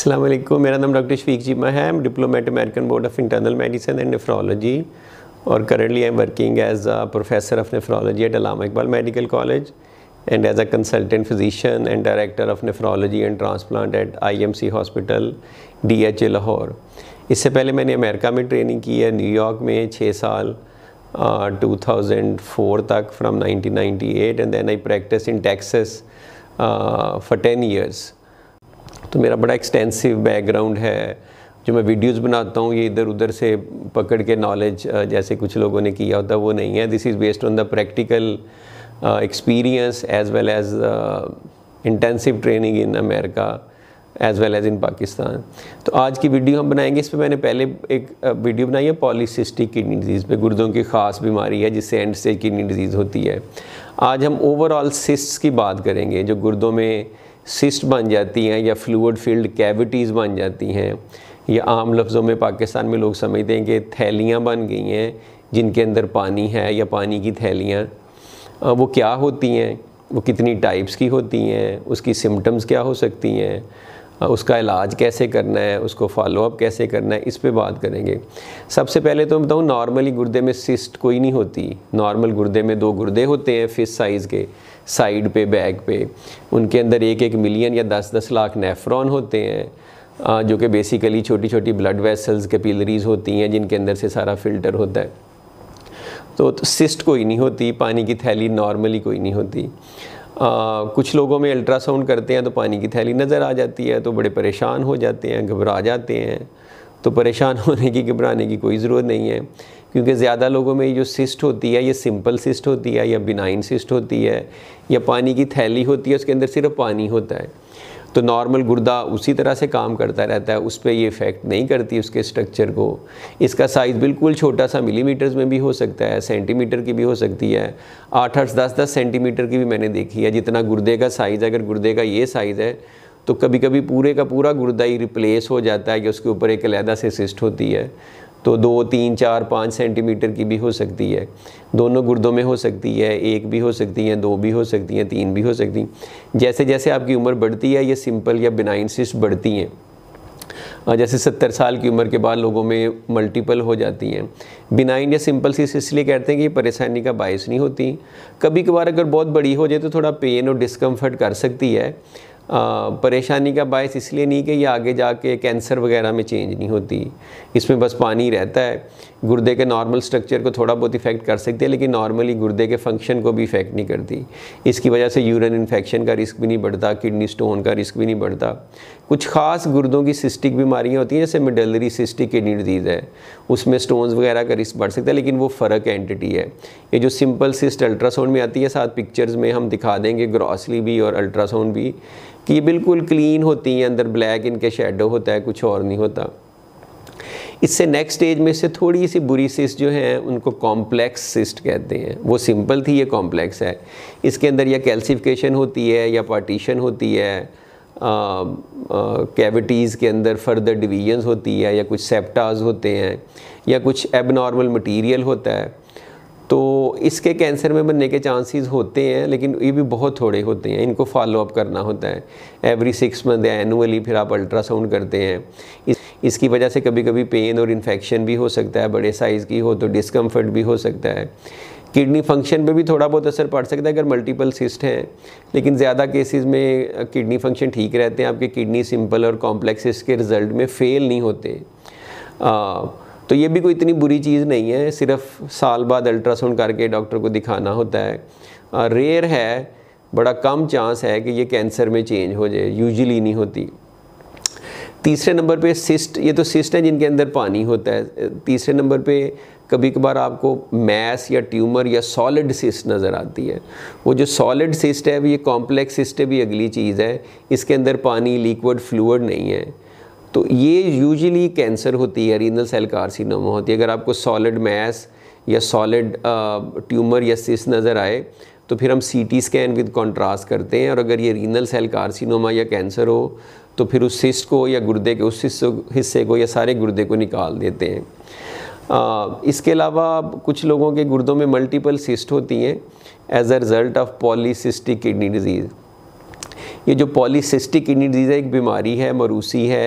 अल्लाम मेरा नाम डॉक्टर शफीक जीमा है I am diplomate American board of internal medicine and nephrology और currently I am working as a professor of nephrology at Allama Iqbal medical college and as a consultant physician and director of nephrology and transplant at IMC hospital DHA Lahore इससे पहले मैंने America में training की है New York में छः साल टू थाउजेंड फोर तक from nineteen ninety eight and then I practice in Texas for ten years तो मेरा बड़ा एक्सटेंसिव बैकग्राउंड है जो मैं वीडियोस बनाता हूँ ये इधर उधर से पकड़ के नॉलेज जैसे कुछ लोगों ने किया होता वो नहीं है this is based on the practical experience as well as intensive training in America as well as in Pakistan तो आज की वीडियो हम बनाएंगे इस पर मैंने पहले एक वीडियो बनाई है पॉलीसिस्टिक किडनी डिजीज़ पे गुर्दों की ख़ास बीमारी है जिससे एंड स्टेज किडनी डिजीज़ होती है आज हम ओवरऑल सिस्ट की बात करेंगे जो गुर्दों में सिस्ट बन जाती हैं या फ्लूड फील्ड कैविटीज़ बन जाती हैं या आम लफ्ज़ों में पाकिस्तान में लोग समझते हैं कि थैलियाँ बन गई हैं जिनके अंदर पानी है या पानी की थैलियाँ वो क्या होती हैं वो कितनी टाइप्स की होती हैं उसकी सिम्टम्स क्या हो सकती हैं उसका इलाज कैसे करना है उसको फॉलोअप कैसे करना है इस पर बात करेंगे सबसे पहले तो मैं बताऊँ नॉर्मली गुर्दे में सिस्ट कोई नहीं होती नॉर्मल गुर्दे में दो गुर्दे होते हैं फिस साइज़ के साइड पे बैक पे उनके अंदर एक एक मिलियन या दस दस लाख नेफ्रॉन होते हैं जो कि बेसिकली छोटी छोटी ब्लड वेसल्स कैपिलरीज होती हैं जिनके अंदर से सारा फिल्टर होता है तो, तो सिस्ट कोई नहीं होती पानी की थैली नॉर्मली कोई नहीं होती आ, कुछ लोगों में अल्ट्रासाउंड करते हैं तो पानी की थैली नज़र आ जाती है तो बड़े परेशान हो जाते हैं घबरा जाते हैं तो परेशान होने की घबराने की कोई ज़रूरत नहीं है क्योंकि ज़्यादा लोगों में जो सिस्ट होती है ये सिंपल सिस्ट होती है या बिनाइन सिस्ट होती है या पानी की थैली होती है उसके अंदर सिर्फ पानी होता है तो नॉर्मल गुर्दा उसी तरह से काम करता रहता है उस पर ये इफ़ेक्ट नहीं करती उसके स्ट्रक्चर को इसका साइज़ बिल्कुल छोटा सा मिलीमीटर्स में भी हो सकता है सेंटीमीटर की भी हो सकती है आठ आठ दस दस सेंटीमीटर की भी मैंने देखी है जितना गुर्दे का साइज़ है अगर गुर्दे का ये साइज़ है तो कभी कभी पूरे का पूरा गुर्दा ही रिप्लेस हो जाता है कि उसके ऊपर एक अलहदा से सिस्ट होती है तो दो तीन चार पाँच सेंटीमीटर की भी हो सकती है दोनों गुर्दों में हो सकती है एक भी हो सकती है दो भी हो सकती हैं तीन भी हो सकती हैं जैसे जैसे आपकी उम्र बढ़ती है ये सिंपल या बिनाइन सिस्ट बढ़ती हैं जैसे सत्तर साल की उम्र के बाद लोगों में मल्टीपल हो जाती हैं बिनाइन या सिंपल सिस्ट इसलिए कहते हैं कि परेशानी का बायस नहीं होती कभी कभार अगर बहुत बड़ी हो जाए तो थोड़ा पेन और डिस्कम्फर्ट कर सकती है परेशानी का बायस इसलिए नहीं कि ये आगे जाके कैंसर वगैरह में चेंज नहीं होती इसमें बस पानी रहता है गुर्दे के नॉर्मल स्ट्रक्चर को थोड़ा बहुत इफेक्ट कर सकती है लेकिन नॉर्मली गुर्दे के फंक्शन को भी इफेक्ट नहीं करती इसकी वजह से यूरिन इन्फेक्शन का रिस्क भी नहीं बढ़ता किडनी स्टोन का रिस्क भी नहीं बढ़ता कुछ खास गुर्दों की सिस्टिक बीमारियाँ होती हैं जैसे मिडलरी सिस्टिक किडनी डिजीज़ है उसमें स्टोन्स वगैरह का रिस्क बढ़ सकता है लेकिन वो फ़र्क एंटिटी है ये जो सिंपल सिस्ट अल्ट्रासाउंड में आती है साथ पिक्चर्स में हम दिखा देंगे ग्रॉसली भी और अल्ट्रासाउंड भी कि ये बिल्कुल क्लीन होती हैं अंदर ब्लैक इनके शेडो होता है कुछ और नहीं होता इससे नेक्स्ट स्टेज में से थोड़ी सी बुरी सिस्ट जो है उनको कॉम्प्लेक्स सिस्ट कहते हैं वो सिंपल थी ये कॉम्प्लेक्स है इसके अंदर या कैल्सिफिकेशन होती है या पार्टीशन होती है कैविटीज़ के अंदर फर्दर डिवीजन होती है या कुछ सेप्टाज होते हैं या कुछ एबनॉर्मल मटीरियल होता है तो इसके कैंसर में बनने के चांसेस होते हैं लेकिन ये भी बहुत थोड़े होते हैं इनको फॉलोअप करना होता है एवरी सिक्स मंथ या एनुअली फिर आप अल्ट्रासाउंड करते हैं इस, इसकी वजह से कभी कभी पेन और इन्फेक्शन भी हो सकता है बड़े साइज़ की हो तो डिस्कम्फर्ट भी हो सकता है किडनी फंक्शन पे भी थोड़ा बहुत असर पड़ सकता है अगर मल्टीपल सिस्ट हैं लेकिन ज़्यादा केसेस में किडनी फंक्शन ठीक रहते हैं आपके किडनी सिंपल और कॉम्प्लेक्स के रिज़ल्ट में फ़ेल नहीं होते आ, तो ये भी कोई इतनी बुरी चीज़ नहीं है सिर्फ साल बाद अल्ट्रासाउंड करके डॉक्टर को दिखाना होता है रेयर है बड़ा कम चांस है कि ये कैंसर में चेंज हो जाए यूजली नहीं होती तीसरे नंबर पे सिस्ट ये तो सिस्ट है जिनके अंदर पानी होता है तीसरे नंबर पे कभी कभार आपको मैस या ट्यूमर या सॉलिड सिस्ट नज़र आती है वो जो सॉलिड सिस्ट है ये कॉम्प्लेक्स सिस्ट भी अगली चीज़ है इसके अंदर पानी लिक्विड फ्लूड नहीं है तो ये यूजुअली कैंसर होती है रीनल सेल कार्सिनोमा होती है अगर आपको सॉलिड मैस या सॉलिड ट्यूमर या सिस नज़र आए तो फिर हम C T scan with contrast करते हैं और अगर ये रीनल सेल कार्सिनोमा या कैंसर हो तो फिर उस सिस्ट को या गुर्दे के उस हिस्से को या सारे गुर्दे को निकाल देते हैं आ, इसके अलावा कुछ लोगों के गुर्दों में मल्टीपल सिस्ट होती हैं as a result of polycystic kidney disease ये जो पॉलीसिस्टिक किडनी डिजीज़ है एक बीमारी है मरूसी है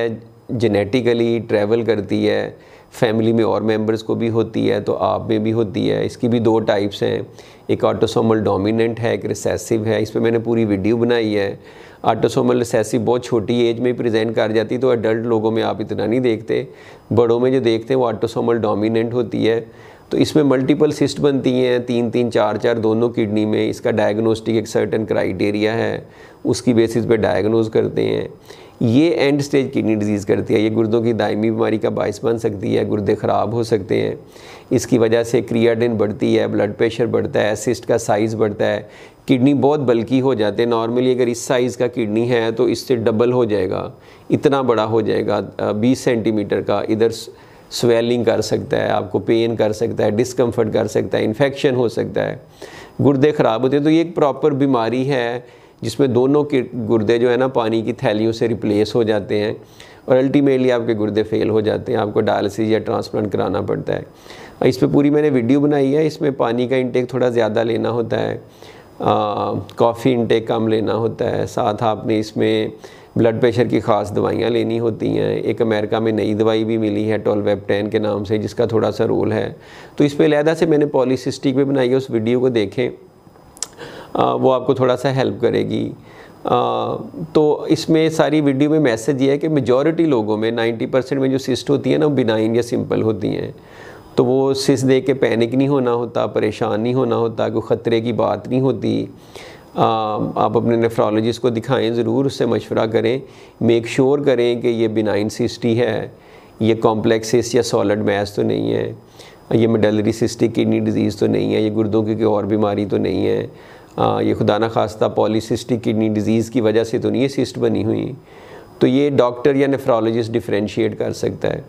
जेनेटिकली ट्रैवल करती है फैमिली में और मेंबर्स को भी होती है तो आप में भी होती है इसकी भी दो टाइप्स हैं एक ऑटोसोमल डोमिनेंट है एक रिसेसिव है इस पर मैंने पूरी वीडियो बनाई है ऑटोसोमल रिसेसिव बहुत छोटी एज में प्रेजेंट कर जाती तो अडल्ट लोगों में आप इतना नहीं देखते बड़ों में जो देखते हैं वो ऑटोसोमल डोमिनेंट होती है तो इसमें मल्टीपल सिस्ट बनती हैं तीन तीन चार चार दोनों किडनी में इसका डायग्नोस्टिक एक सर्टन क्राइटेरिया है उसकी बेसिस पे डायग्नोज करते हैं ये एंड स्टेज किडनी डिजीज़ करती है ये गुर्दों की दायमी बीमारी का बायस बन सकती है गुर्दे ख़राब हो सकते हैं इसकी वजह से क्रियाडिन बढ़ती है ब्लड प्रेशर बढ़ता है सिस्ट का साइज़ बढ़ता है किडनी बहुत बल्कि हो जाते हैं नॉर्मली अगर इस साइज़ का किडनी है तो इससे डबल हो जाएगा इतना बड़ा हो जाएगा बीस सेंटीमीटर का इधर स्वेलिंग कर सकता है आपको पेन कर सकता है डिस्कम्फर्ट कर सकता है इन्फेक्शन हो सकता है गुर्दे ख़राब होते हैं तो ये एक प्रॉपर बीमारी है जिसमें दोनों के गुर्दे जो है ना पानी की थैलियों से रिप्लेस हो जाते हैं और अल्टीमेटली आपके गुर्दे फेल हो जाते हैं आपको डायलिसिस या ट्रांसप्लांट कराना पड़ता है इस पर पूरी मैंने वीडियो बनाई है इसमें पानी का इंटेक थोड़ा ज़्यादा लेना होता है कॉफ़ी इंटेक कम लेना होता है साथ आपने इसमें ब्लड प्रेशर की ख़ास दवाइयाँ लेनी होती हैं एक अमेरिका में नई दवाई भी मिली है टेन के नाम से जिसका थोड़ा सा रोल है तो इस पर लहदा से मैंने पॉलीसिस्टिक भी बनाई है उस वीडियो को देखें वो आपको थोड़ा सा हेल्प करेगी तो इसमें सारी वीडियो में मैसेज ये है कि मेजॉरिटी लोगों में 90 परसेंट में जो सिस्ट होती है ना वो बिनाइन या सिंपल होती हैं तो वो सिस देख के पैनिक नहीं होना होता परेशान नहीं होना होता कोई ख़तरे की बात नहीं होती आ, आप अपने नेफ्रोलॉजिस्ट को दिखाएं ज़रूर उससे मशवरा करें मेक श्योर sure करें कि ये बिनाइन सिस्टी है ये कॉम्प्लेक्स सिस्ट या सॉलिड मैस तो नहीं है ये मेडलरी सिस्टी किडनी डिजीज़ तो नहीं है ये गुर्दों की कोई और बीमारी तो नहीं है आ, हाँ, ये खुदा न खास्ता पॉलीसिस्टिक किडनी डिजीज़ की वजह से तो नहीं ये सिस्ट बनी हुई तो ये डॉक्टर या नेफ्रोलॉजिस्ट डिफ्रेंशिएट कर सकता है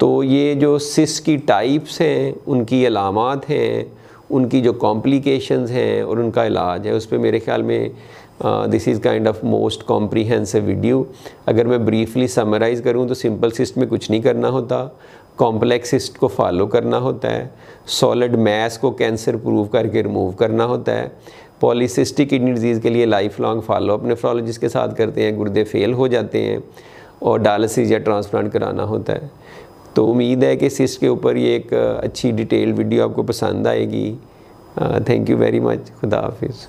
तो ये जो सिस्ट की टाइप्स हैं उनकी अलामत हैं उनकी जो कॉम्प्लिकेशंस हैं और उनका इलाज है उस पर मेरे ख्याल में this is kind of most comprehensive video अगर मैं ब्रीफली समराइज़ करूँ तो सिंपल सिस्ट में कुछ नहीं करना होता कॉम्प्लेक्स सिस्ट को फॉलो करना होता है सॉलिड मैस को कैंसर प्रूव करके रिमूव करना होता है पॉलीसिस्टिक किडनी डिजीज़ के लिए लाइफ लॉन्ग फॉलोअप नेफ्रोलॉजिस्ट के साथ करते हैं गुर्दे फेल हो जाते हैं और डायलिसिस या ट्रांसप्लांट कराना होता है तो उम्मीद है कि सिस्ट के ऊपर ये एक अच्छी डिटेल वीडियो आपको पसंद आएगी थैंक यू वेरी मच खुदा हाफिज़